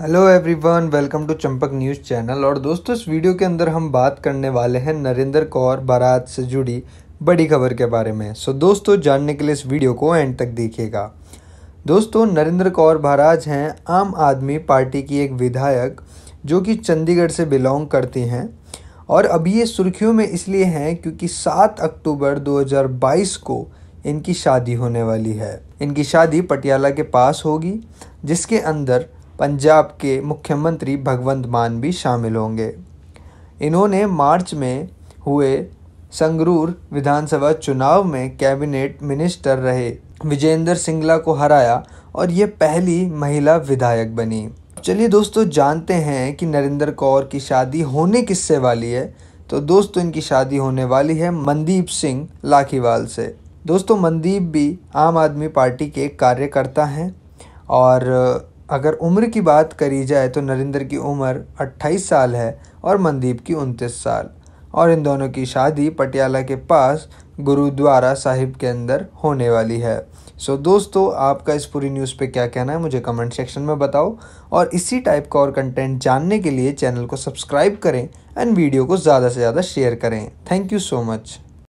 hello everyone welcome to Champak news channel और दोस्तों इस वीडियो के अंदर हम बात करने वाले हैं नरेंद्र कौर बारात से जुड़ी बड़ी खबर के बारे में सो दोस्तों जानने के लिए इस वीडियो को एंड तक देखिएगा दोस्तों नरेंद्र कौर महाराज हैं आम आदमी पार्टी की एक विधायक जो कि चंडीगढ़ से बिलोंग करती हैं और अभी ये सुर्खियों में इसलिए हैं क्योंकि सात अक्टूबर 2022 को इनकी शादी होने वाली है इनकी शादी पटियाला के पास होगी जिसके अंदर पंजाब के मुख्यमंत्री भगवंत मान भी शामिल होंगे इन्होंने मार्च में हुए संगरूर विधानसभा चुनाव में कैबिनेट मिनिस्टर रहे विजेंद्र सिंगला को हराया और ये पहली महिला विधायक बनी चलिए दोस्तों जानते हैं कि नरेंद्र कौर की शादी होने किससे वाली है तो दोस्तों इनकी शादी होने वाली है मनदीप सिंह लाखीवाल से दोस्तों मनदीप भी आम आदमी पार्टी के कार्यकर्ता हैं और अगर उम्र की बात करी जाए तो नरेंद्र की उम्र 28 साल है और मनदीप की 29 साल और इन दोनों की शादी पटियाला के पास गुरुद्वारा साहिब के अंदर होने वाली है सो so, दोस्तों आपका इस पूरी न्यूज़ पे क्या कहना है मुझे कमेंट सेक्शन में बताओ और इसी टाइप का और कंटेंट जानने के लिए चैनल को सब्सक्राइब करें एंड वीडियो को ज़्यादा से ज़्यादा शेयर करें थैंक यू सो मच